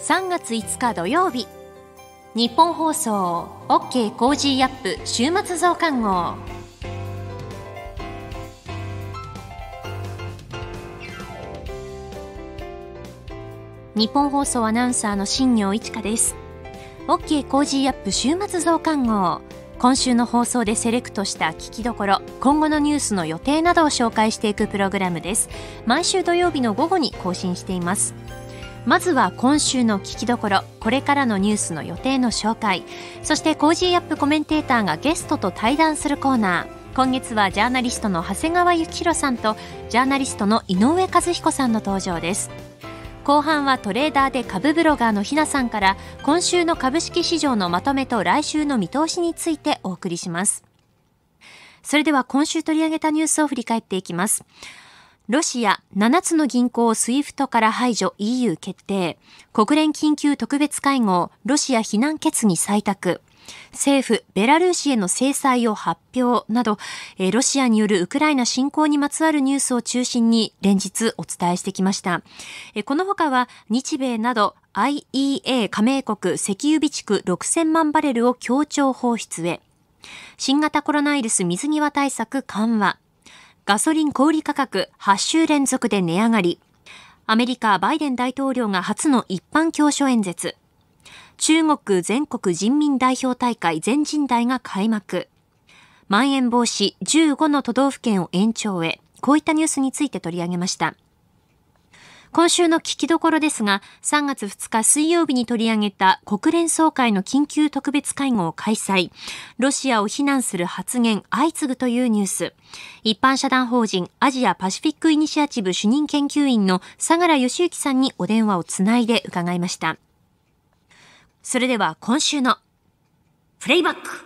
3月5日土曜日日本放送 OK コージーアップ週末増刊号日本放送アナウンサーの新業一華です OK コージーアップ週末増刊号今週の放送でセレクトした聞きどころ今後のニュースの予定などを紹介していくプログラムです毎週土曜日の午後に更新していますまずは今週の聞きどころこれからのニュースの予定の紹介そしてコージーアップコメンテーターがゲストと対談するコーナー今月はジャーナリストの長谷川幸宏さんとジャーナリストの井上和彦さんの登場です後半はトレーダーで株ブロガーのひなさんから今週の株式市場のまとめと来週の見通しについてお送りしますそれでは今週取り上げたニュースを振り返っていきますロシア7つの銀行をスイフトから排除 EU 決定。国連緊急特別会合、ロシア非難決議採択。政府、ベラルーシへの制裁を発表など、ロシアによるウクライナ侵攻にまつわるニュースを中心に連日お伝えしてきました。この他は日米など IEA 加盟国石油備蓄6000万バレルを協調放出へ。新型コロナウイルス水際対策緩和。ガソリン小売価格8週連続で値上がり。アメリカ、バイデン大統領が初の一般教書演説。中国全国人民代表大会全人代が開幕。まん延防止15の都道府県を延長へ。こういったニュースについて取り上げました。今週の聞きどころですが、3月2日水曜日に取り上げた国連総会の緊急特別会合開催、ロシアを非難する発言相次ぐというニュース、一般社団法人アジアパシフィックイニシアチブ主任研究員の相良義之さんにお電話をつないで伺いました。それでは今週のプレイバック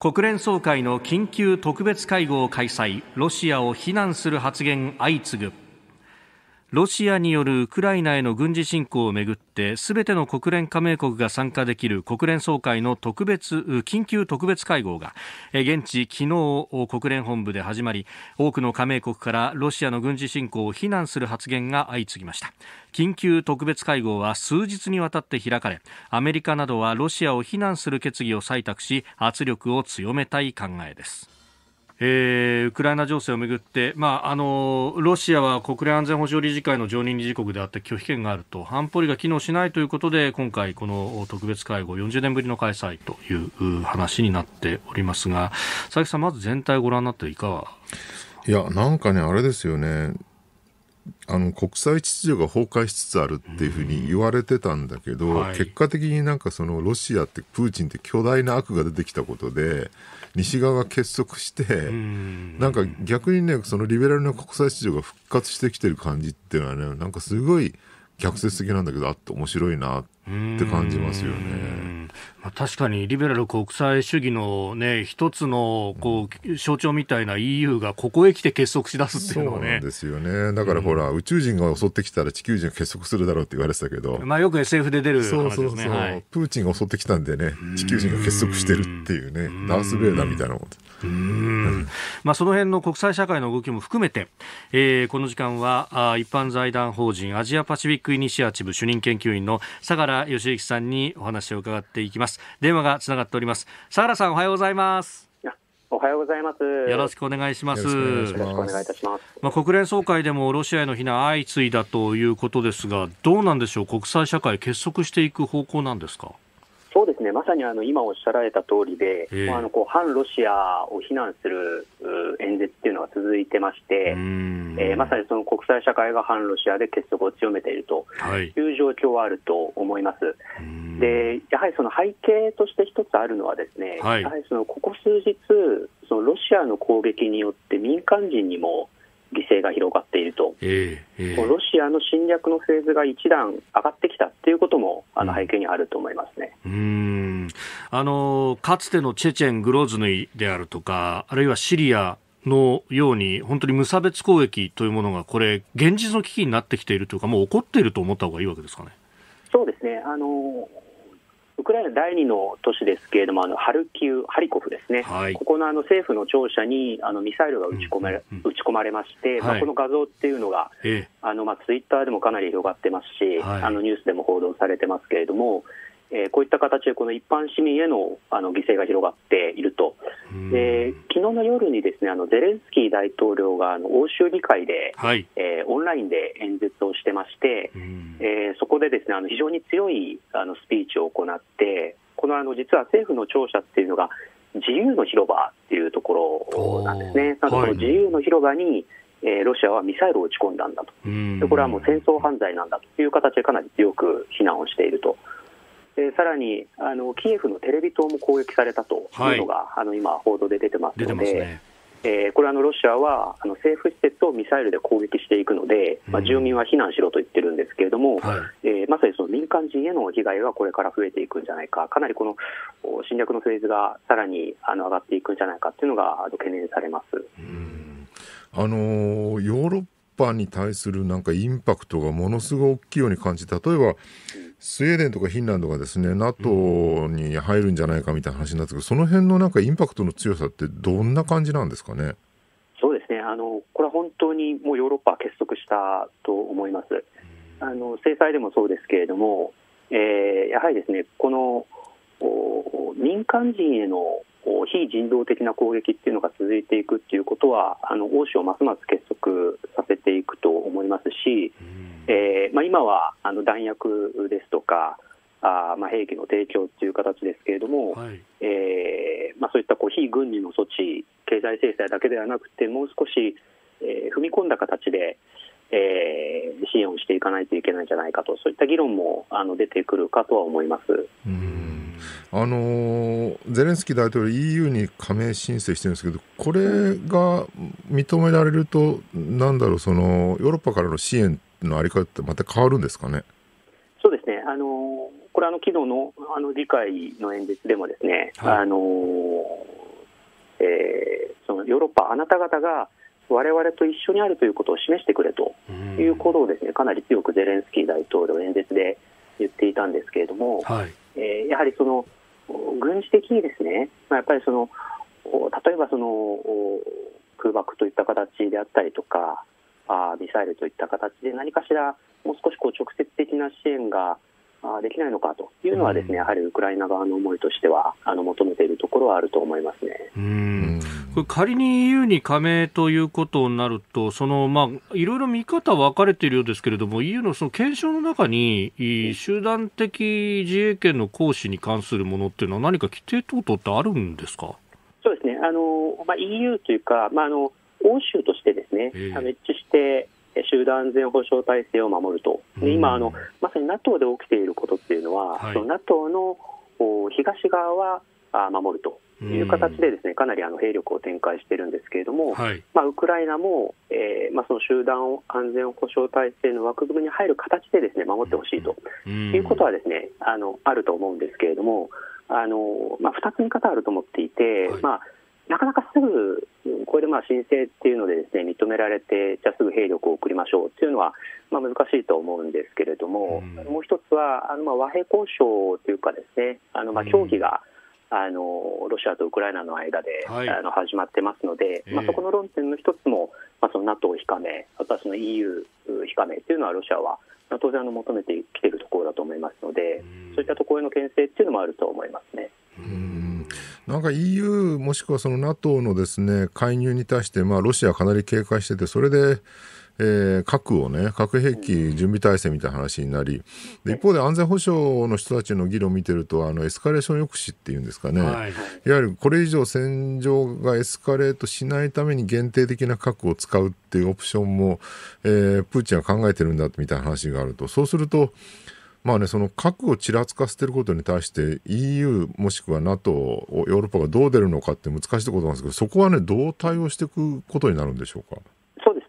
国連総会の緊急特別会合開催ロシアを非難する発言相次ぐロシアによるウクライナへの軍事侵攻をめぐってすべての国連加盟国が参加できる国連総会の特別緊急特別会合が現地昨日国連本部で始まり多くの加盟国からロシアの軍事侵攻を非難する発言が相次ぎました緊急特別会合は数日にわたって開かれアメリカなどはロシアを非難する決議を採択し圧力を強めたい考えですえー、ウクライナ情勢をめぐって、まあ、あのロシアは国連安全保障理事会の常任理事国であって拒否権があると安保理が機能しないということで今回、この特別会合40年ぶりの開催という話になっておりますが佐々木さん、まず全体ご覧になっていかがいやなんかね、あれですよねあの国際秩序が崩壊しつつあるっていうふうに言われてたんだけど、はい、結果的になんかそのロシアってプーチンって巨大な悪が出てきたことで西側が結束して、なんか逆にね、そのリベラルな国際市場が復活してきてる感じっていうのはね、なんかすごい逆説的なんだけど、あって面白いなって。って感じますよね。まあ、確かにリベラル国際主義の、ね、一つのこう象徴みたいな EU がここへ来て結束しだすっていうのはね。ですよねだからほら、うん、宇宙人が襲ってきたら地球人が結束するだろうって言われてたけど、まあ、よく SF で出る話ですねそうそうそう、はい、プーチンが襲ってきたんでね地球人が結束してるっていうねダース・ベイダーみたいなもんうんまあ、その辺の国際社会の動きも含めて、えー、この時間はあ一般財団法人アジアパシフィックイニシアチブ主任研究員の相良原義之さんにお話を伺っていきます電話がつながっております佐原さんおはようございますおはようございます。よろしくお願いします。よろしくお願いいたします。まあ国連総会でもロシアへの非難相次いだということですが、どうなんでしょう。国際社会結束していく方向なんですか。そうですね、まさにあの今おっしゃられた通りで、まあ、あのこう反ロシアを非難する演説っていうのが続いてまして、えー、まさにその国際社会が反ロシアで結束を強めているという状況はあると思います。はい、でやはりその背景として一つあるのは、ですね、はい、やはりそのここ数日、そのロシアの攻撃によって民間人にも犠牲が広がっていると、えーえー、ロシアの侵略のフェーズが一段上がってきたっていうことも、あの背景にあると思いますね、うん、あのかつてのチェチェン、グローズヌイであるとか、あるいはシリアのように、本当に無差別攻撃というものが、これ、現実の危機になってきているというか、もう起こっていると思った方がいいわけですかね。そうですねあのクライナ第2の都市ですけれども、あのハルキウ、ハリコフですね、はい、ここのあの政府の庁舎にあのミサイルが撃ち込め、撃ち込まれまして、はい、まあ、この画像っていうのが、ええ、あのまあ、ツイッターでもかなり広がってますし、はい、あのニュースでも報道されてますけれども、えー、こういった形でこの一般市民へのあの犠牲が広がっていると、で昨日の夜にですねあのゼレンスキー大統領があの欧州議会で、はい、えー、オンラインで演説をしてまして、えー、そこでですねあの非常に強いあのスピーチを行って、このあの実は政府の庁舎っていうのが、自由の広場っていうところなんですね。なの自由の広場に、えー、ロシアはミサイルを撃ち込んだんだと、でこれはもう戦争犯罪なんだという形でかなり強く非難をしていると。えー、さらにあのキエフのテレビ塔も攻撃されたというのが、はい、あの今、報道で出てますので。ねえー、これあのロシアはあの政府施設をミサイルで攻撃していくので、まあ、住民は避難しろと言ってるんですけれども、うんえー、まさにその民間人への被害がこれから増えていくんじゃないか、かなりこの侵略のフェーズがさらにあの上がっていくんじゃないかというのが懸念されます。あのヨーロッ般に対するなんかインパクトがものすごく大きいように感じ例えばスウェーデンとかフィンランドがですね NATO に入るんじゃないかみたいな話になってくるその辺のなんかインパクトの強さってどんな感じなんですかね。そうですねあのこれは本当にもうヨーロッパは結束したと思います。あの制裁でもそうですけれども、えー、やはりですねこの民間人への非人道的な攻撃っていうのが続いていくっていうことはあの欧州をますます結束させますし、えーまあ、今はあの弾薬ですとか、あまあ、兵器の提供という形ですけれども、はい、えー、まあ、そういったこう非軍事の措置、経済制裁だけではなくて、もう少し、えー、踏み込んだ形で、えー、支援をしていかないといけないんじゃないかと、そういった議論もあの出てくるかとは思います。うんあのー、ゼレンスキー大統領 EU に加盟申請してるんですけどこれが認められるとなんだろうそのヨーロッパからの支援のあり方ってまた変わるんですかね。そうですねあのー、これあの昨日のあの議会の演説でもですね、あのえそのヨーロッパあなた方が我々と一緒にあるということを示してくれということをですねかなり強くゼレンスキー大統領演説で言っていたんですけれども、はい、えー、やはりその軍事的にですね、まあ、やっぱりその例えばその空爆といった形であったりとかあミサイルといった形で何かしらもう少しこう直接的な支援ができないのかというのはですね、うん、やはりウクライナ側の思いとしてはあの求めているところはあると思いますね。うん仮に EU に加盟ということになると、そのまあ、いろいろ見方分かれているようですけれども、EU のその検証の中に、集団的自衛権の行使に関するものっていうのは、何か規定等々ってあるんですかそうですね、あのまあ、EU というか、まあ、あの欧州としてですね、えー、一致して、集団安全保障体制を守ると、で今あの、まさに NATO で起きていることっていうのは、はい、その NATO の東側は守ると。いう形でですねかなりあの兵力を展開してるんですけれども、はい、まあ、ウクライナも、えーまあ、その集団安全保障体制の枠組みに入る形でですね守ってほしいと、いうことはですねあのあると思うんですけれどもあの、まあ、2つ見方あると思っていて、はい、まあ、なかなかすぐこれでまあ申請っていうのでですね認められてじゃあすぐ兵力を送りましょうっていうのはまあ難しいと思うんですけれども、うん、もう一つはあのまあ和平交渉というかですねあのまあ協議が、うんあのロシアとウクライナの間で、はい、あの始まってますので、まあ、そこの論点の一つも、まあ、その NATO 非加盟、あとはその EU 非加盟というのはロシアは当然あの求めてきているところだと思いますので、そういったところへの牽制っていうのもあると思いますね。なんか EU もしくはその NATO のですね介入に対してまあロシアはかなり警戒しててそれでえー、核をね、核兵器準備体制みたいな話になり、で一方で安全保障の人たちの議論を見てると、あのエスカレーション抑止っていうんですかね、はい、いわゆるこれ以上戦場がエスカレートしないために限定的な核を使うっていうオプションも、えー、プーチンは考えてるんだみたいな話があると、そうすると、まあね、その核をちらつかせていることに対して EU もしくは NATO、ヨーロッパがどう出るのかって難しいところなんですけど、そこはね、どう対応していくことになるんでしょうか。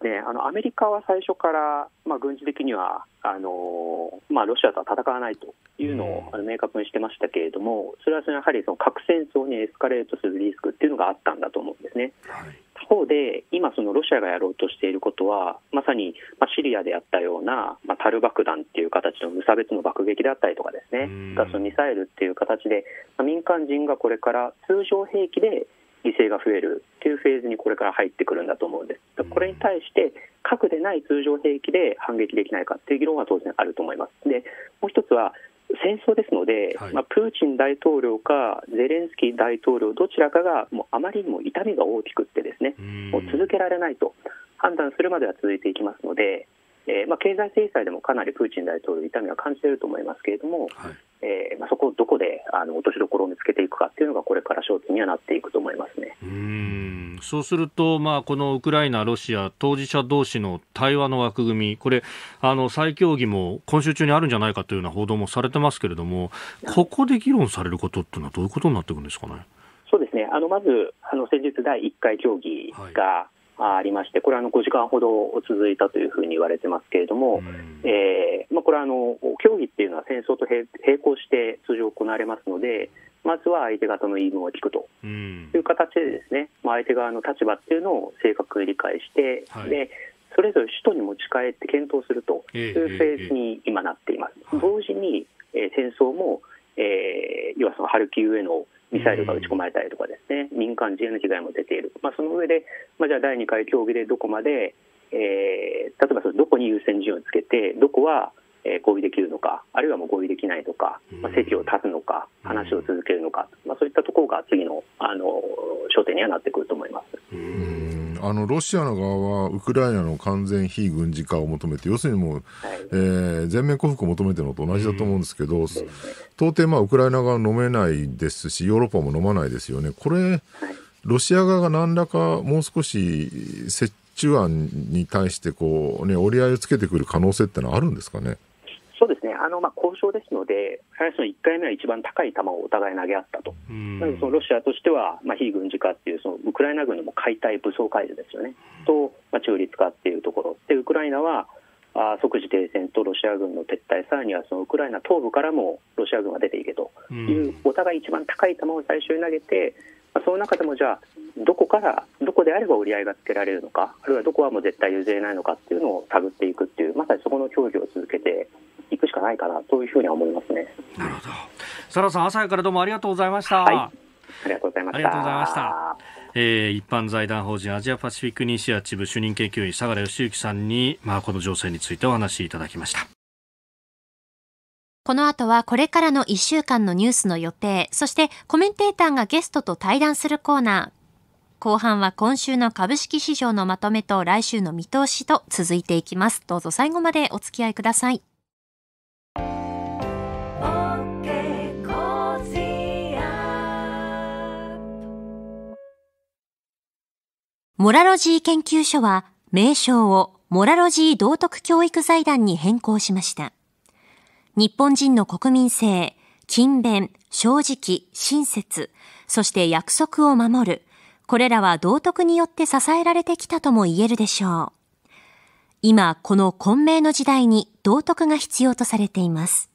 ですねあのアメリカは最初から、まあ、軍事的にはあの、まあ、ロシアとは戦わないというのを、明確にしてましたけれども、それはそのやはりその核戦争にエスカレートするリスクっていうのがあったんだと思うんですね。はい、他方で、今、そのロシアがやろうとしていることは、まさに、まあ、シリアであったような、まあ、タル爆弾っていう形の無差別の爆撃であったりとかですね、うん、そのミサイルっていう形で、まあ、民間人がこれから通常兵器で犠牲が増えるというフェーズにこれから入ってくるんだと思うんです。これに対して核でない通常兵器で反撃できないかという議論は当然あると思います。でもう一つは戦争ですので、まあ、プーチン大統領かゼレンスキー大統領どちらかがもうあまりにも痛みが大きくってですねもう続けられないと判断するまでは続いていきますのでえーまあ、経済制裁でもかなりプーチン大統領、痛みは感じていると思いますけれども、はい、えー、まあ、そこをどこであの落としどころを見つけていくかっていうのが、これから焦点にはなっていくと思いますねうんそうすると、まあ、このウクライナ、ロシア、当事者同士の対話の枠組み、これ、あの再協議も今週中にあるんじゃないかというような報道もされてますけれども、ここで議論されることっていうのは、どういうことになっていくんですかね。そうですねあのまずあの先日第1回協議が、はいありまして、これはあの5時間ほど続いたというふうに言われてますけれども、えーまあ、これはあの協議っていうのは戦争と並行して通常行われますので、まずは相手方の言い分を聞くという形で、ですね、まあ、相手側の立場っていうのを正確に理解して、はい、でそれぞれ首都に持ち帰って検討するというフェーズに今なっています。同時に、えー、戦争も、えー、要はそのハルキウへのミサイルが撃ち込まれたりとかですね、民間人への被害も出ている、まあ、その上で、まあ、じゃあ第2回協議でどこまで、えー、例えばそのどこに優先順位をつけてどこはえ合意できるのかあるいはもう合意できないのか、まあ、席を立つのか話を続けるのか、まあ、そういったところが次のあの焦点にはなってくると思います。あのロシアの側はウクライナの完全非軍事化を求めて要するにもう、はい、えー、全面降伏を求めてるのと同じだと思うんですけど、到底まあウクライナ側飲めないですしヨーロッパも飲まないですよね。これ、はい、ロシア側が何らかもう少し折衷案に対してこう、ね、折り合いをつけてくる可能性ってのはあるんですかね。のまあ交渉ですので、やはりその1回目は一番高い球をお互い投げ合ったと、なのでそのロシアとしては、ま非軍事化っていう、そのウクライナ軍の解体、武装解除ですよね、と、まあ、中立化っていうところ、でウクライナはあ即時停戦とロシア軍の撤退、さらにはそのウクライナ東部からもロシア軍が出ていけという、お互い一番高い球を最初に投げて、まあ、その中でもじゃあ、どこから、どこであれば折り合いがつけられるのか、あるいはどこはもう絶対譲れないのかっていうのを探っていくっていう、まさにそこの協議を続けていくしかないかなというふうには思いますね。なるほど。佐ラさん、朝からどうもありがとうございました。はいありがとうございました。えー、一般財団法人アジアパシフィックイニシアチブ主任研究員、相良義之さんに、まあ、この情勢についてお話しいただきました。この後はこれからの1週間のニュースの予定、そしてコメンテーターがゲストと対談するコーナー。後半は今週の株式市場のまとめと来週の見通しと続いていきます。どうぞ最後までお付き合いください。モラロジー研究所は名称をモラロジー道徳教育財団に変更しました。日本人の国民性、勤勉、正直、親切、そして約束を守る、これらは道徳によって支えられてきたとも言えるでしょう。今、この混迷の時代に道徳が必要とされています。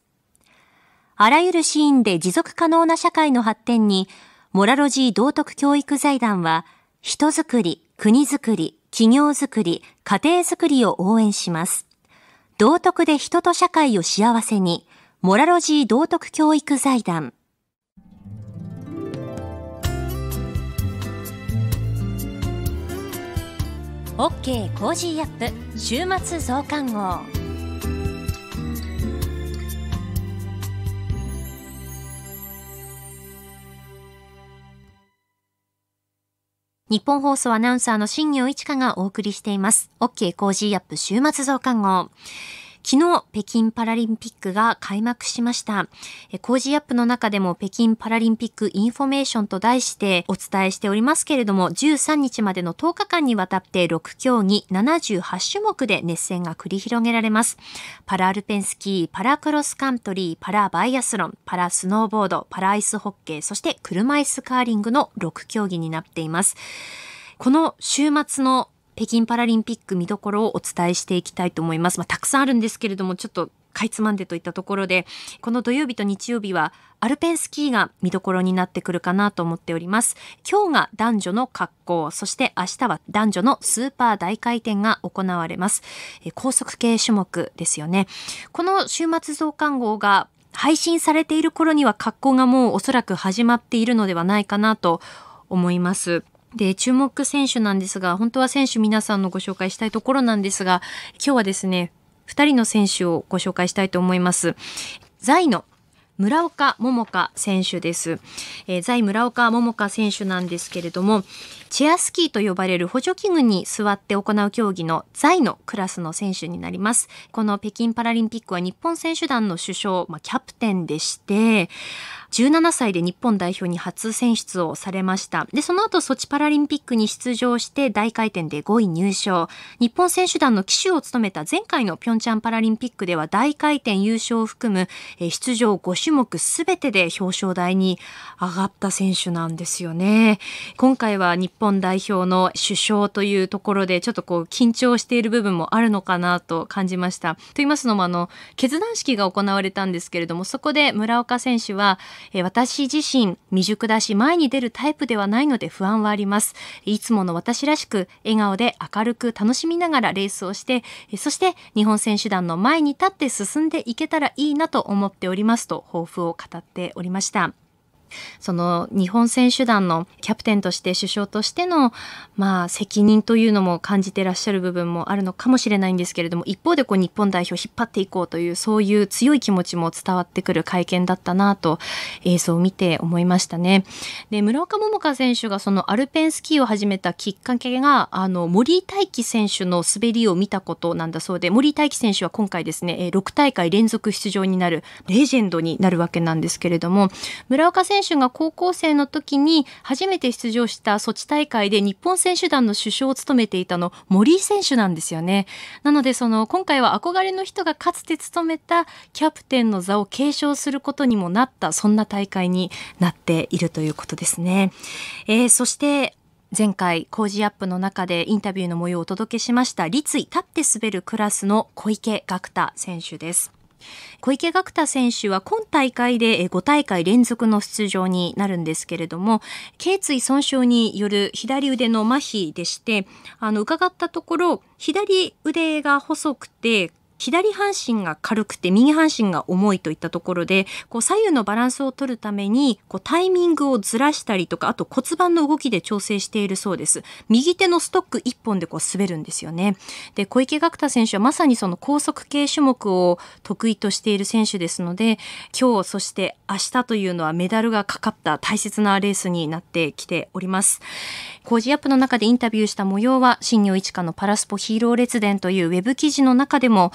あらゆるシーンで持続可能な社会の発展に、モラロジー道徳教育財団は、人づくり、国づくり、企業づくり、家庭づくりを応援します。道徳で人と社会を幸せに、モラロジー道徳教育財団。OK コージーアップ週末増刊号。日本放送アナウンサーの新庄一華がお送りしています。OK コージーアップ週末増刊号。昨日、北京パラリンピックが開幕しました。工事アップの中でも北京パラリンピックインフォメーションと題してお伝えしておりますけれども、13日までの10日間にわたって6競技78種目で熱戦が繰り広げられます。パラアルペンスキー、パラクロスカントリー、パラバイアスロン、パラスノーボード、パラアイスホッケー、そして車椅子カーリングの6競技になっています。この週末の北京パラリンピック見どころをお伝えしていきたいと思います。まあ、たくさんあるんですけれども、ちょっとかいつまんでといったところで、この土曜日と日曜日はアルペンスキーが見どころになってくるかなと思っております。今日が男女の格好、そして明日は男女のスーパー大回転が行われます。え高速系種目ですよね。この週末増刊号が配信されている頃には格好がもうおそらく始まっているのではないかなと思います。で、注目選手なんですが、本当は選手皆さんのご紹介したいところなんですが、今日はですね、2人の選手をご紹介したいと思います。在の村岡桃佳選手です。えー、在村岡桃佳選手なんですけれども、チェアスキーと呼ばれる補助器具に座って行う競技の在のクラスの選手になります。この北京パラリンピックは日本選手団の首相、まあ、キャプテンでして、17歳で日本代表に初選出をされました。で、その後ソチパラリンピックに出場して大回転で5位入賞。日本選手団の旗手を務めた前回のピョンチャンパラリンピックでは大回転優勝を含む出場5種目すべてで表彰台に上がった選手なんですよね。今回は日本代表の首相というところでちょっとこう緊張している部分もあるのかなと感じました。と言いますのもあの決断式が行われたんですけれどもそこで村岡選手は、え私自身未熟だし前に出るタイプではないので不安はあります。いつもの私らしく笑顔で明るく楽しみながらレースをしてそして日本選手団の前に立って進んでいけたらいいなと思っておりますと抱負を語っておりました。その日本選手団のキャプテンとして首相としての、まあ、責任というのも感じてらっしゃる部分もあるのかもしれないんですけれども一方でこう日本代表を引っ張っていこうというそういう強い気持ちも伝わってくる会見だったなと映像を見て思いましたね。で村岡桃佳選手がそのアルペンスキーを始めたきっかけがあの森井大輝選手の滑りを見たことなんだそうで森井大輝選手は今回ですね6大会連続出場になるレジェンドになるわけなんですけれども村岡選手が高校生の時に初めて出場したソチ大会で日本選手団の主将を務めていたの森井選手なんですよね。なのでその今回は憧れの人がかつて務めたキャプテンの座を継承することにもなったそんな大会になっているということですね。えー、そして前回工事アップの中でインタビューの模様をお届けしました立位立って滑るクラスの小池岳太選手です小池岳太選手は今大会で5大会連続の出場になるんですけれども頸椎損傷による左腕の麻痺でしてあの伺ったところ左腕が細くて左半身が軽くて右半身が重いといったところでこう左右のバランスを取るためにこうタイミングをずらしたりとかあと骨盤の動きで調整しているそうです右手のストック1本でこう滑るんですよねで小池岳太選手はまさにその高速系種目を得意としている選手ですので今日そして明日というのはメダルがかかった大切なレースになってきております工事アップの中でインタビューした模様は新業一華のパラスポヒーロー列伝というウェブ記事の中でも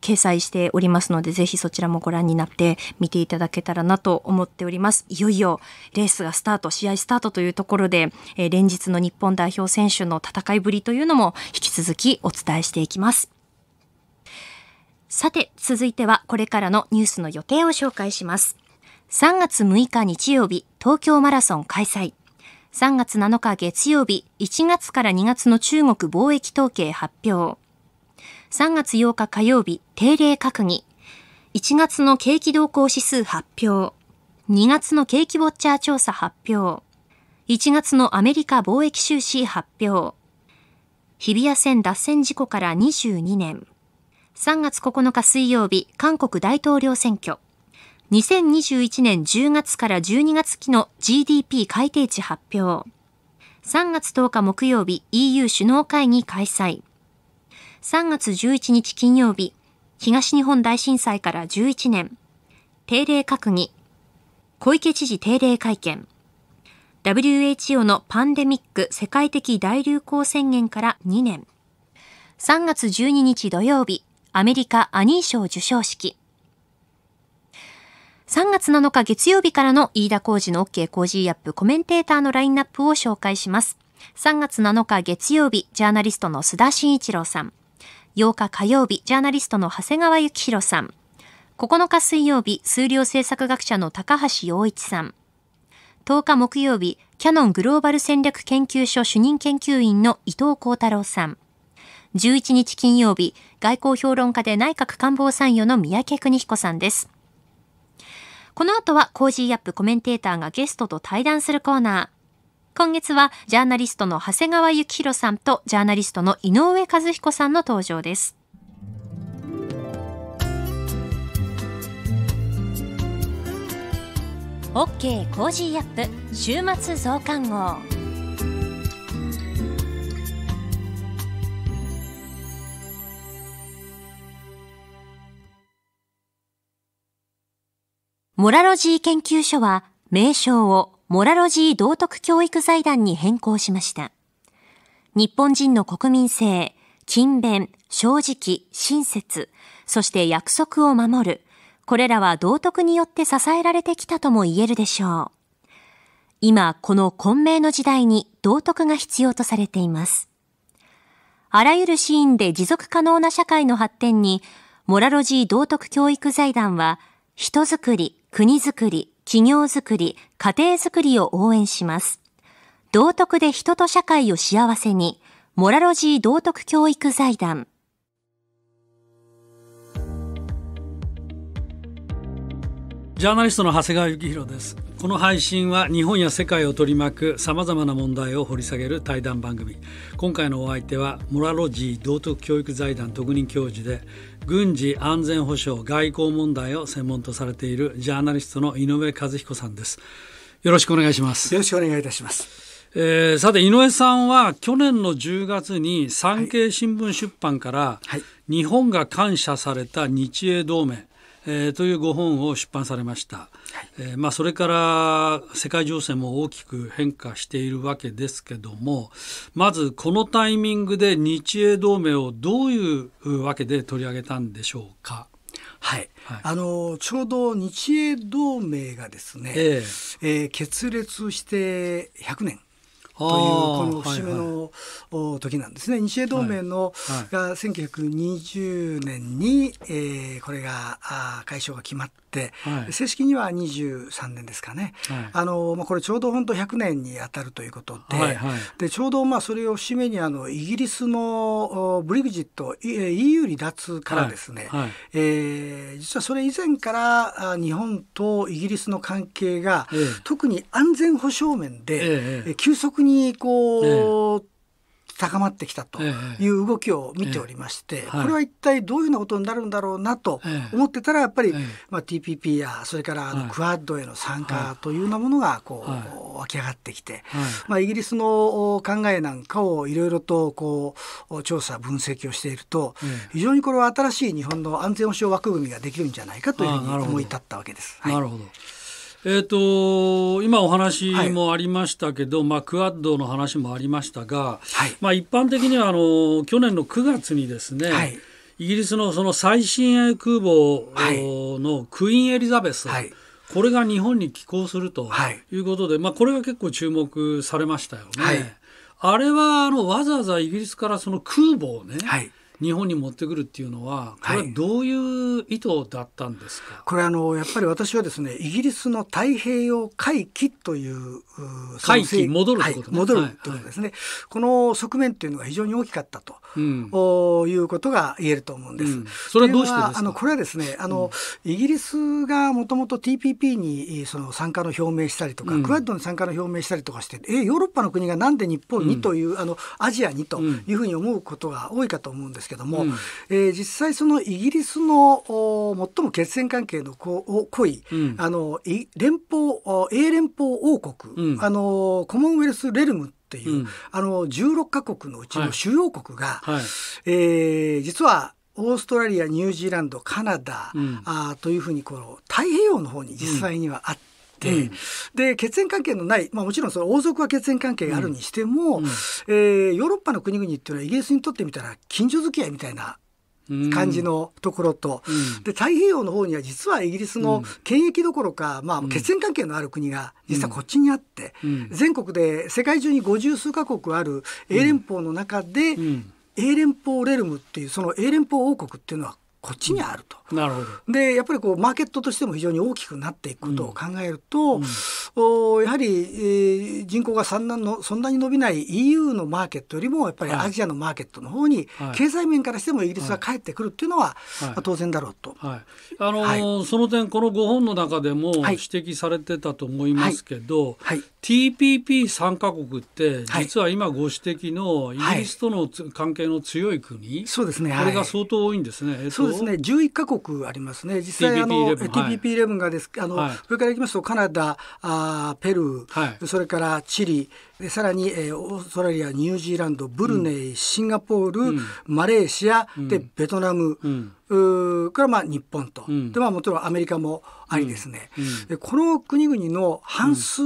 掲載しておりますので、ぜひそちらもご覧になって見ていただけたらなと思っております。いよいよレースがスタート、試合スタートというところで、えー、連日の日本代表選手の戦いぶりというのも引き続きお伝えしていきます。さて、続いてはこれからのニュースの予定を紹介します。3月6日日曜日、東京マラソン開催。3月7日月曜日、1月から2月の中国貿易統計発表。3月8日火曜日定例閣議1月の景気動向指数発表2月の景気ウォッチャー調査発表1月のアメリカ貿易収支発表日比谷線脱線事故から22年3月9日水曜日韓国大統領選挙2021年10月から12月期の GDP 改定値発表3月10日木曜日 EU 首脳会議開催3月11日金曜日、東日本大震災から11年、定例閣議、小池知事定例会見、WHO のパンデミック世界的大流行宣言から2年、3月12日土曜日、アメリカアニー賞授賞式、3月7日月曜日からの飯田工事の OK 工事アップコメンテーターのラインナップを紹介します。3月7日月曜日、ジャーナリストの須田慎一郎さん。8日火曜日、ジャーナリストの長谷川幸宏さん。9日水曜日、数量政策学者の高橋洋一さん。10日木曜日、キャノングローバル戦略研究所主任研究員の伊藤幸太郎さん。11日金曜日、外交評論家で内閣官房参与の三宅邦彦さんです。この後はコージーアップコメンテーターがゲストと対談するコーナー。今月はジャーナリストの長谷川幸宏さんとジャーナリストの井上和彦さんの登場です「オッケーコージーアップ週末増刊号」。モラロジー研究所は名称をモラロジー道徳教育財団に変更しました。日本人の国民性、勤勉、正直、親切、そして約束を守る、これらは道徳によって支えられてきたとも言えるでしょう。今、この混迷の時代に道徳が必要とされています。あらゆるシーンで持続可能な社会の発展に、モラロジー道徳教育財団は、人づくり、国づくり、企業づくり、家庭づくりを応援します。道徳で人と社会を幸せに、モラロジー道徳教育財団。ジャーナリストの長谷川幸宏です。この配信は日本や世界を取り巻くさまざまな問題を掘り下げる対談番組。今回のお相手はモラロジー道徳教育財団特任教授で軍事安全保障外交問題を専門とされているジャーナリストの井上和彦さんですよろしくお願いしますよろしくお願いいたしますえー、さて井上さんは去年の10月に産経新聞出版から、日本が感謝された日英同盟えー、というご本を出版されました、はい、えー、まあ、それから世界情勢も大きく変化しているわけですけどもまずこのタイミングで日英同盟をどういうわけで取り上げたんでしょうか。はい、はい、あのちょうど日英同盟がですね、えー、えー、決裂して100年というこの節目の時なんですね。日英同盟のが1920年に、えこれが解消が決まって、正式には23年ですかね、あのまあ、これちょうど本当100年にあたるということででちょうどまあそれを節目にあのイギリスのブリグジット EU 離脱からですね、え実はそれ以前から日本とイギリスの関係が、特に安全保障面で、え、急速ににこう、高まってきたという動きを見ておりまして、これは一体どういうようなことになるんだろうなと思ってたらやっぱり、まあ、TPP やそれからあのクアッドへの参加というようなものがこう、湧き上がってきて、まあ、イギリスの考えなんかをいろいろとこう調査分析をしていると、非常にこれは新しい日本の安全保障枠組みができるんじゃないかというふうに思い立ったわけです。なるほど、はいえーと、今お話もありましたけど、はい、まあ、クアッドの話もありましたが、はい、まあ、一般的にはあの去年の9月にですね、はい、イギリスのその最新鋭空母のクイーン・エリザベス、これが日本に寄港するということで、まあ、これが結構注目されましたよね。あれはあのわざわざイギリスからその空母をね、日本に持ってくるっていうのはこれはどういう意図だったんですか、はい、これあのやっぱり私はですねイギリスの太平洋回帰という回帰戻るということ、ねはい、こですね、はい、この側面っていうのが非常に大きかったと、うん、おいうことが言えると思うんです。うん、それはどうしてあのこれはですねあの、うん、イギリスがもともと TPP にその参加の表明したりとか、うん、クワッドに参加の表明したりとかしてえヨーロッパの国がなんで日本にという、あのアジアにというふうに思うことが多いかと思うんですけども、うん、えー、実際そのイギリスの最も血縁関係の濃い、うん、あの連邦英連邦王国、うん、あのコモンウェルスレルムっていう、うん、あの16か国のうちの主要国が、はいはい、えー、実はオーストラリアニュージーランドカナダ、うん、あというふうにこの太平洋の方に実際にはあっ、うん、で血縁関係のない、まあ、もちろんその王族は血縁関係があるにしても、うん、えー、ヨーロッパの国々っていうのはイギリスにとってみたら近所付き合いみたいな感じのところと、うん、で太平洋の方には実はイギリスの権益どころか、うん、まあ、血縁関係のある国が実はこっちにあって、うん、全国で世界中に50数カ国ある英連邦の中で、英連邦レルムっていうその英連邦王国っていうのはこっちにあると。うん、なるほどでやっぱりこうマーケットとしても非常に大きくなっていくことを考えると、うんうん、おやはり、えー、人口がそんなのそんなに伸びない EU のマーケットよりもやっぱりアジアのマーケットの方に、はい、経済面からしてもイギリスが帰ってくるっていうのは、はいまあ、当然だろうと。はい、あのーはい、その点この5本の中でも指摘されてたと思いますけど、はい TPP 参加国って実は今ご指摘のイギリスとの、関係の強い国、そうですね、これが相当多いんですね。えっとですね11か国ありますね実際 TPP11 がですあの、はい、上からいきますとカナダあペルー、はい、それからチリさらに、えー、オーストラリアニュージーランドブルネイ、うん、シンガポール、うん、マレーシア、でベトナム、うからまあ日本と、でまあもちろんアメリカもありですね、でこの国々の半数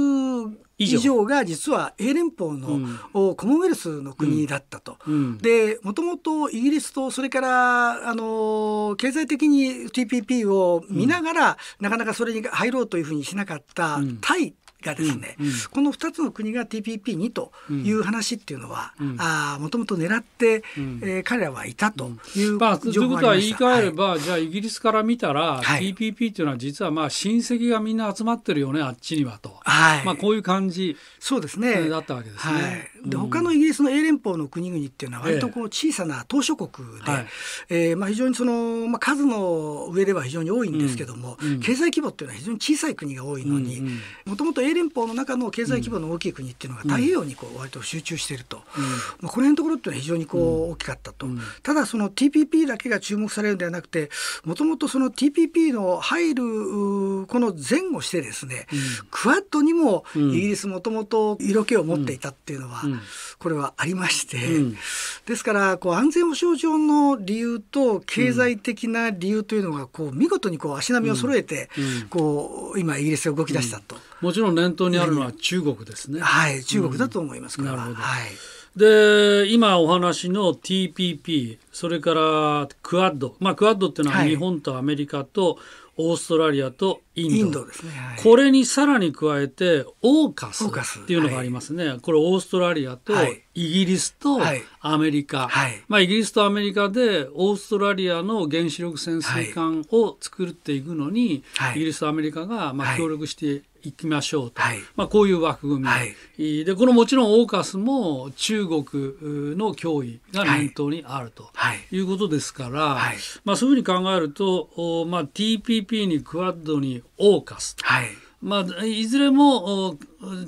以上が実は英連邦の、コモンウェルスの国だったと。うんでもともとイギリスとそれからあの経済的に TPP を見ながら、うん、なかなかそれに入ろうというふうにしなかったタイがですね、うんうん、この2つの国が t p p にという話っていうのはもともと狙って、えー、彼らはいたというまあ、ということは言い換えれば、はい、じゃあイギリスから見たら、はい、TPP っていうのは実はまあ親戚がみんな集まってるよねあっちにはと、はいまあ、こういう感じそうです、ね、だったわけですね。はいで他のイギリスの英連邦の国々っていうのは割とこう小さな島しょ国で、えまあ、非常にその、まあ、数の上では非常に多いんですけども、うん、経済規模っていうのは非常に小さい国が多いのにもともと英連邦の中の経済規模の大きい国っていうのが太平洋にこう割と集中していると、うん、まあ、この辺のところっていうのは非常にこう大きかったと、うん、ただその TPP だけが注目されるんではなくてもともとその TPP の入るこの前後してですね、クワッドにもイギリスもともと色気を持っていたっていうのは、うんこれはありまして、ですからこう安全保障上の理由と経済的な理由というのがこう見事にこう足並みを揃えて、こう今イギリスが動き出したと、もちろん念頭にあるのは中国ですね。はい、中国だと思います。なるほど。はい。で今お話の TPP それからクアッド、まあ、クアッドっていうのは日本とアメリカとオーストラリアとインドですね、はい、これにさらに加えてオーカスっていうのがありますね、はい、これオーストラリアとイギリスとアメリカ、はい、まあ、イギリスとアメリカでオーストラリアの原子力潜水艦を作っていくのに、イギリスとアメリカがまあ協力していきましょうと、まあ、こういう枠組み、でこのもちろんオーカスも中国の脅威が念頭にあるということですから、まあ、そういうふうに考えると、まあ、TPP にクアッドにオーカス、はいまあ、いずれも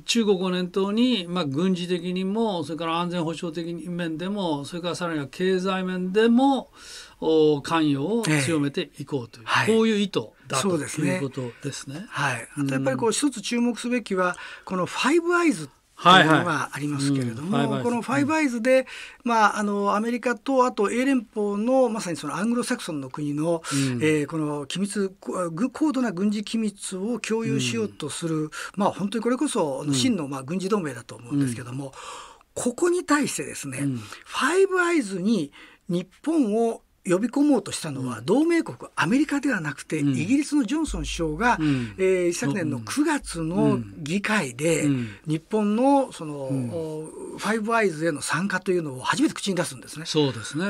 中国を念頭に、まあ、軍事的にもそれから安全保障的面でもそれからさらには経済面でも関与を強めていこうという、ええ、こういう意図だ、はい、ということですね。すねはい、あとやっぱりこう一つ注目すべきはこのファイブアイズというのがありますけれども、はいはいうん、このファイブアイズで、まあ、あのアメリカとあと英連邦のまさにそのアングロサクソンの国の、うん、えー、この機密高度な軍事機密を共有しようとする、うん、まあ、本当にこれこそ真の、まあ、軍事同盟だと思うんですけども、ここに対してですね、ファイブアイズに日本を呼び込もうとしたのは、同盟国アメリカではなくて、イギリスのジョンソン首相が、え昨年の9月の議会で、日本のその、ファイブアイズへの参加というのを初めて口に出すんですね。そうですね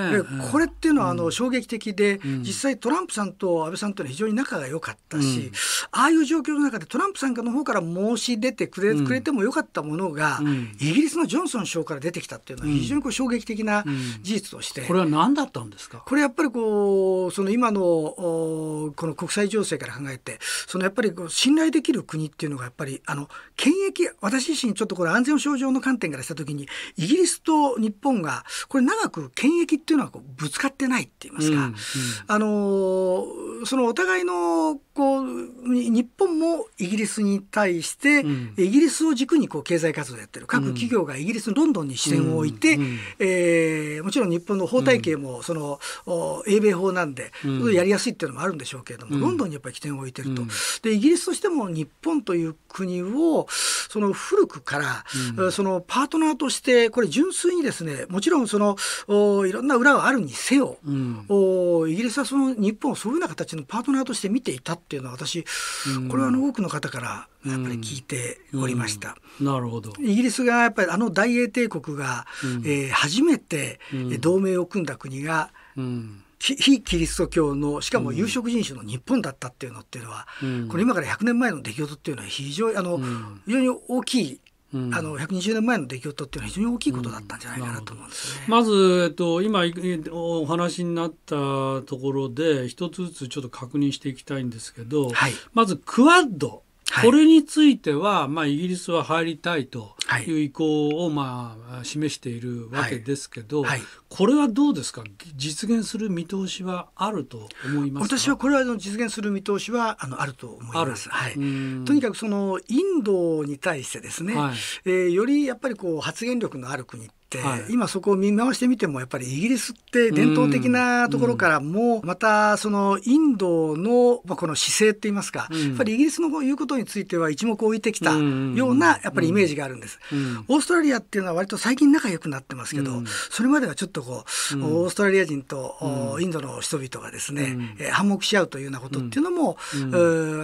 これっていうのはあの衝撃的で、実際トランプさんと安倍さんというのは非常に仲が良かったし、ああいう状況の中でトランプさんの方から申し出てくれ,、くれてもよかったものが、イギリスのジョンソン首相から出てきたっていうのは非常にこう衝撃的な事実として、これは何だったんですかこれやっぱりこうその今のこの国際情勢から考えてそのやっぱりこう信頼できる国っていうのがやっぱりあの権益私自身ちょっとこれ安全保障上の観点からした時にイギリスと日本がこれ長く権益っていうのはこうぶつかってないって言いますか、うんうん、あのそのお互いのこう日本もイギリスに対して、うん、イギリスを軸にこう経済活動をやってる各企業がイギリスロンドンに視線を置いて、うんうん、えー、もちろん日本の法体系もその、うん英米法なんで、うん、やりやすいっていうのもあるんでしょうけれども、うん、ロンドンにやっぱり起点を置いてると、うん、でイギリスとしても日本という国をその古くから、そのパートナーとしてこれ純粋にですねもちろんそのいろんな裏はあるにせよ、イギリスはその日本をそういうような形のパートナーとして見ていたっていうのは私、これはあの多くの方からやっぱり聞いておりました、うんうん、なるほどイギリスがやっぱりあの大英帝国が、うん、えー、初めて同盟を組んだ国が、うん非キリスト教のしかも有色人種の日本だったっていうのっていうのは、うん、これ今から100年前の出来事っていうのは非常にあの、うん、非常に大きいあの120年前の出来事っていうのは非常に大きいことだったんじゃないかなと思うんです、ねうん、まず、えっと、今お話になったところで一つずつちょっと確認していきたいんですけど、はい、まずクワッドはい、これについては、まあ、イギリスは入りたいという意向を、まあ、示しているわけですけど、はいはい、これはどうですか、実現する見通しはあると思います私はこれは実現する見通しはあのあると思います。はい、とにかくそのインドに対してですね、はい、えー、よりやっぱりこう発言力のある国、はい、今そこを見回してみてもやっぱりイギリスって伝統的なところからもまたそのインドのこの姿勢っていいますか、やっぱりイギリスの言うことについては一目置いてきたようなやっぱりイメージがあるんです。オーストラリアっていうのは割と最近仲良くなってますけど、それまではちょっとこう、オーストラリア人と、インドの人々がですね、うえ反目し合うというようなことっていうのも、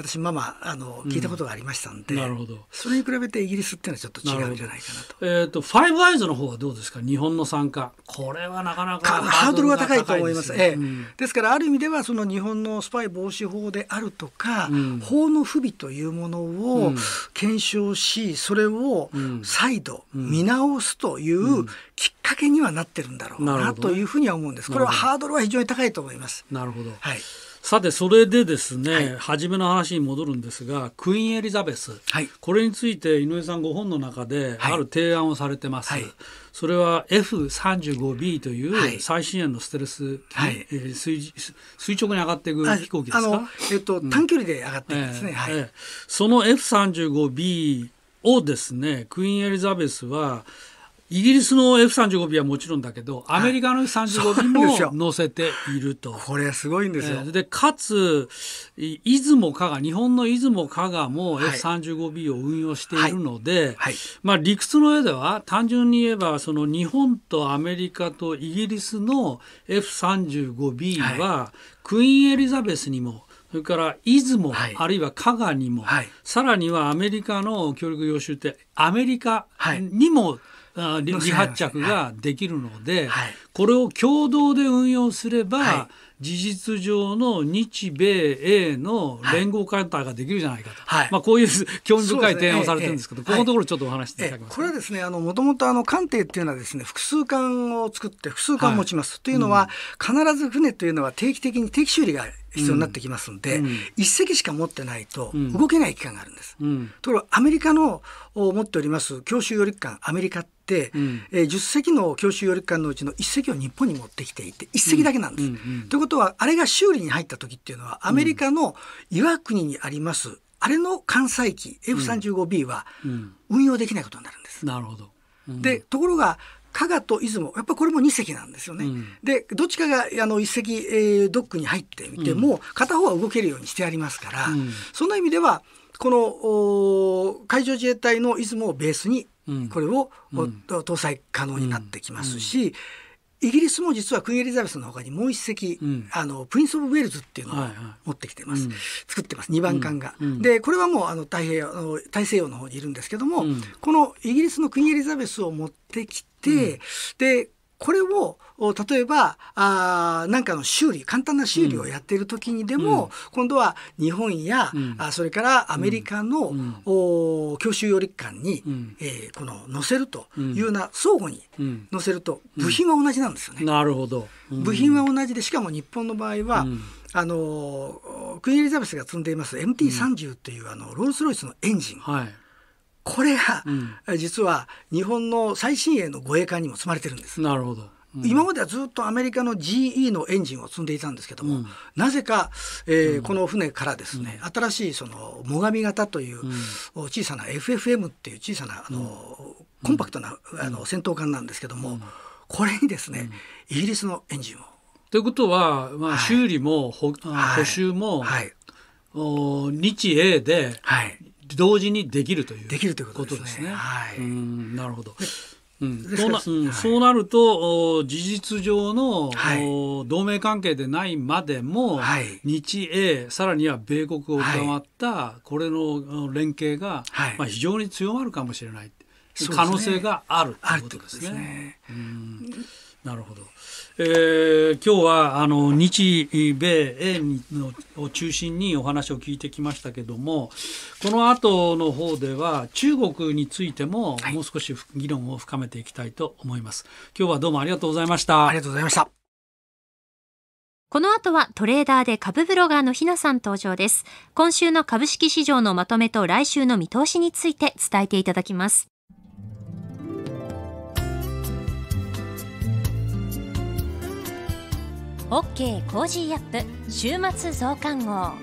私まあまああの聞いたことがありましたんで、なるほどそれに比べてイギリスっていうのはちょっと違うんじゃないかなと。えっ、とファイブアイズの方はどううですか日本の参加これはなかなかハードルが高いと思います、ええ、ですからある意味ではその日本のスパイ防止法であるとか、うん、法の不備というものを検証し、それを再度見直すというきっかけにはなってるんだろうなというふうには思うんですこれはハードルは非常に高いと思います。なるほど、はいさてそれでですね、はい、初めの話に戻るんですがクイーン・エリザベス、はい、これについて井上さんご本の中である提案をされてます。はいそれは F35B という最新鋭のステルス、はい、えー、垂直に上がっていく飛行機ですか、えっと、短距離で上がっていくんですね、えーはい、えー、その F35B をですねクイーン・エリザベスはイギリスの F35 b はもちろんだけどアメリカの F35 b も載せていると。これすごいんですよ。でかつ出雲加賀日本の出雲加賀も F35B を運用しているので、まあ、理屈の上では単純に言えばその日本とアメリカとイギリスの F35B は、クイーン・エリザベスにもそれから出雲、はい、あるいは加賀にも、はい、さらにはアメリカの協力要習ってアメリカにも時発着ができるので、はい、これを共同で運用すれば、はい、事実上の日米英の連合艦隊ができるじゃないかと、はい、まあ、こういう 興味深い提案をされてるんですけど、ねええ、ここのところちょっとお話しいただけます、え、これはですねもともと艦艇っていうのはですね複数艦を作って複数艦持ちます、というのは、うん、必ず船というのは定期的に定期修理がある。必要になってきますので、うん、1隻しか持ってないと動けない期間があるんです。うん、ところアメリカの持っております強襲揚陸艦アメリカって、うん、えー、10隻の強襲揚陸艦のうちの1隻を日本に持ってきていて1隻だけなんです。ということはあれが修理に入った時っていうのはアメリカの岩国にありますあれの艦載機 F35B は運用できないことになるんです。なるほどでところが加賀と出雲やっぱこれも2隻なんですよね。うん、でどっちかがあの1隻、えー、ドックに入ってみても、うん、片方は動けるようにしてありますから、うん、その意味ではこの海上自衛隊の出雲をベースにこれを、搭載可能になってきますし。イギリスも実はクイーン・エリザベスのほかにもう一隻、うん、あのプリンス・オブ・ウェールズっていうのを持ってきてます、はいはい、作ってます2番艦が。うん、でこれはもうあの太平洋大西洋の方にいるんですけども、うん、このイギリスのクイーン・エリザベスを持ってきて、うん、でこれを例えば何かの修理簡単な修理をやっている時にでも、うん、今度は日本や、うん、それからアメリカの、うん、教習用立艦に、うん、えー、この載せるというような、相互に載せると部品は同じなんですよね。なるほど、部品は同じでしかも日本の場合は、あのクイーン・エリザベスが積んでいます MT30 という、あのロールス・ロイスのエンジン。はいこれが、うん、実は日本の最新鋭の護衛艦にも積まれてるんです。なるほど、うん、今まではずっとアメリカの GE のエンジンを積んでいたんですけども、うん、なぜか、えーこの船からですね、新しいその最上型という小さな FFM っていう小さなあの、コンパクトなあの戦闘艦なんですけども、これにですね、イギリスのエンジンを。ということは、まあ、修理も、はい、補修も、はい、お日英で、はい同時にできるというできるということですね。はい、うんなるほど。うん、そうな、うんそうなると事実上の、はい、同盟関係でないまでも、はい、日英さらには米国を加わった、これの連携が、まあ、非常に強まるかもしれない、可能性があるということですね。すねうん、なるほどえー、今日はあの日米英を中心にお話を聞いてきましたけどもこの後の方では中国についてももう少し議論を深めていきたいと思います、はい、今日はどうもありがとうございましたありがとうございましたこの後はトレーダーで株ブロガーのひなさん登場です今週の株式市場のまとめと来週の見通しについて伝えていただきます OK コージーアップ週末増刊号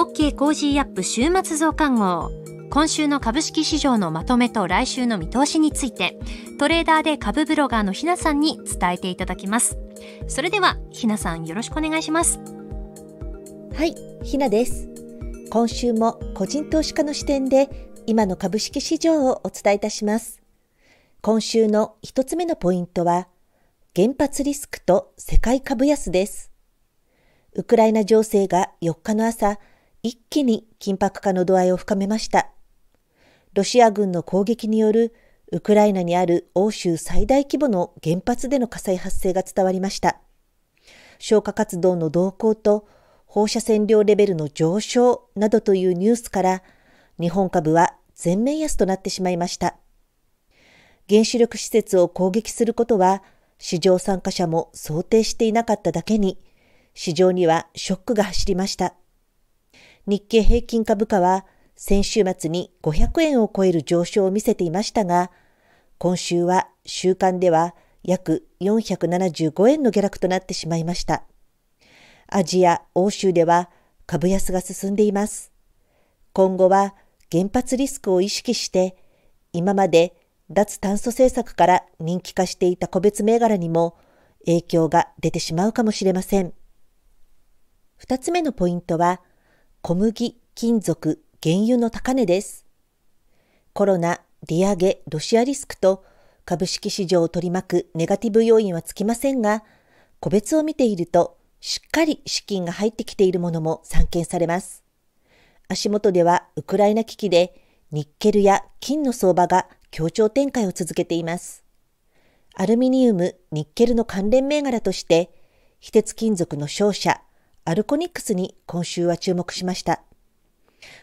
オッケーコージーアップ週末増刊号今週の株式市場のまとめと来週の見通しについてトレーダーで株ブロガーのひなさんに伝えていただきますそれではひなさんよろしくお願いしますはい、ひなです。今週も個人投資家の視点で今の株式市場をお伝えいたします。今週の一つ目のポイントは、原発リスクと世界株安です。ウクライナ情勢が4日の朝、一気に緊迫化の度合いを深めました。ロシア軍の攻撃によるウクライナにある欧州最大規模の原発での火災発生が伝わりました。消火活動の動向と放射線量レベルの上昇などというニュースから、日本株は全面安となってしまいました。原子力施設を攻撃することは、市場参加者も想定していなかっただけに、市場にはショックが走りました。日経平均株価は先週末に500円を超える上昇を見せていましたが、今週は週間では約475円の下落となってしまいました。アジア、欧州では株安が進んでいます。今後は原発リスクを意識して、今まで脱炭素政策から人気化していた個別銘柄にも影響が出てしまうかもしれません。二つ目のポイントは、小麦、金属、原油の高値です。コロナ、利上げ、ロシアリスクと株式市場を取り巻くネガティブ要因はつきませんが、個別を見ているとしっかり資金が入ってきているものも散見されます。足元ではウクライナ危機でニッケルや金の相場が協調展開を続けています。アルミニウム、ニッケルの関連銘柄として、非鉄金属の商社、アルコニックスに今週は注目しました。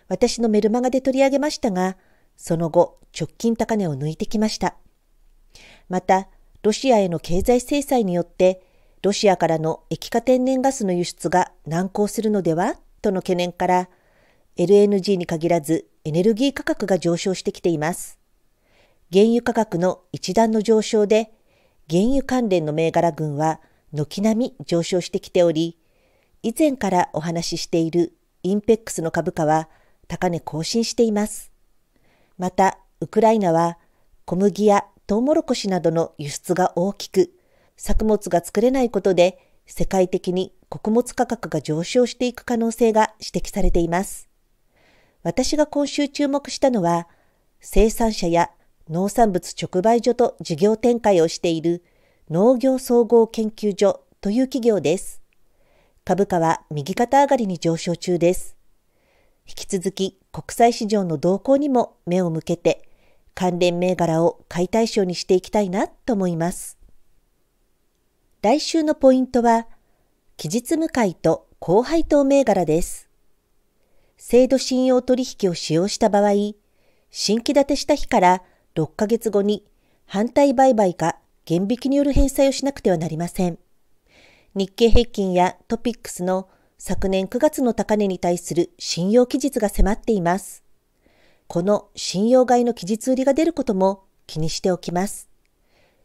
私のメルマガで取り上げましたが、その後、直近高値を抜いてきました。また、ロシアへの経済制裁によって、ロシアからの液化天然ガスの輸出が難航するのではとの懸念から、LNG に限らずエネルギー価格が上昇してきています。原油価格の一段の上昇で、原油関連の銘柄群は軒並み上昇してきており、以前からお話ししているインペックスの株価は高値更新しています。また、ウクライナは小麦やトウモロコシなどの輸出が大きく、作物が作れないことで世界的に穀物価格が上昇していく可能性が指摘されています。私が今週注目したのは、生産者や農産物直売所と事業展開をしている農業総合研究所という企業です。株価は右肩上がりに上昇中です。引き続き国際市場の動向にも目を向けて関連銘柄を買い対象にしていきたいなと思います。来週のポイントは、期日向かいと高配当銘柄です。制度信用取引を使用した場合、新規立てした日から6ヶ月後に反対売買か減引きによる返済をしなくてはなりません。日経平均やトピックスの昨年9月の高値に対する信用期日が迫っています。この信用買いの期日売りが出ることも気にしておきます。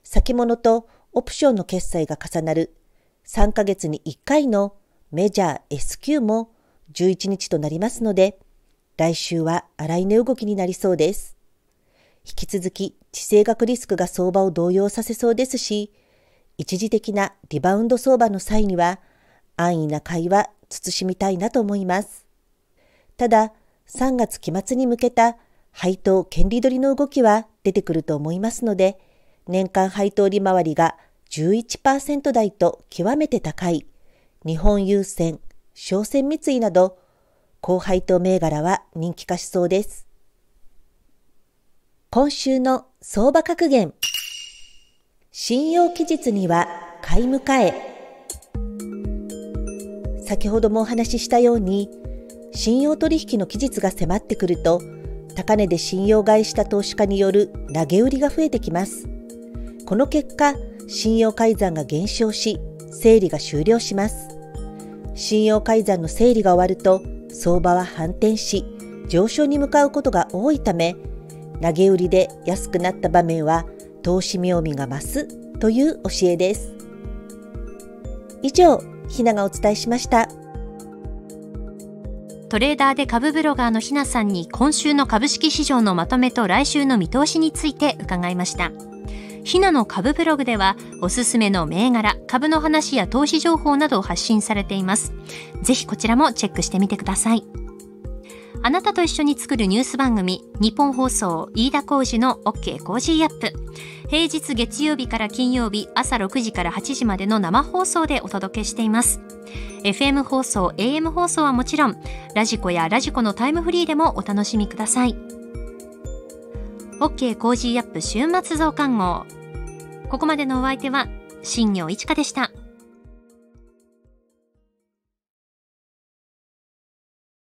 先物とオプションの決済が重なる3ヶ月に1回のメジャー S q も11日となりますので、来週は荒い値動きになりそうです。引き続き地政学リスクが相場を動揺させそうですし、一時的なリバウンド相場の際には安易な買いは慎みたいなと思います。ただ、3月期末に向けた配当権利取りの動きは出てくると思いますので、年間配当利回りが11%台と極めて高い日本郵船、商船三井など高配当銘柄は人気化しそうです。今週の相場格言。信用期日には買い迎え。先ほどもお話ししたように、信用取引の期日が迫ってくると、高値で信用買いした投資家による投げ売りが増えてきます。この結果、信用改ざんが減少し、整理が終了します。信用改ざんの整理が終わると、相場は反転し、上昇に向かうことが多いため、投げ売りで安くなった場面は、投資妙味が増すという教えです。以上、ひながお伝えしました。トレーダーで株ブロガーのひなさんに今週の株式市場のまとめと来週の見通しについて伺いました。ひなの株ブログではおすすめの銘柄、株の話や投資情報などを発信されています。ぜひこちらもチェックしてみてください。あなたと一緒に作るニュース番組、日本放送、飯田浩二の OK コージーアップ。平日月曜日から金曜日、朝6時から8時までの生放送でお届けしています。FM 放送、AM 放送はもちろん、ラジコやラジコのタイムフリーでもお楽しみください。OK コージーアップ週末増刊号。ここまでのお相手は、新業一華でした。